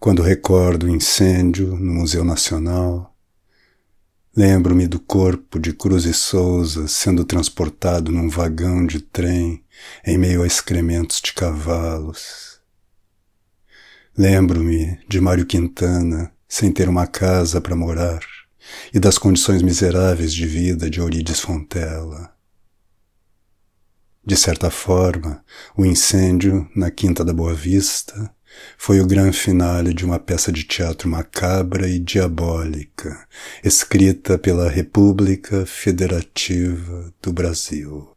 Quando recordo o incêndio no Museu Nacional, lembro-me do corpo de Cruz e Souza sendo transportado num vagão de trem em meio a excrementos de cavalos. Lembro-me de Mário Quintana sem ter uma casa para morar e das condições miseráveis de vida de Orides Fontela. De certa forma, o incêndio na Quinta da Boa Vista foi o grande finale de uma peça de teatro macabra e diabólica, escrita pela República Federativa do Brasil.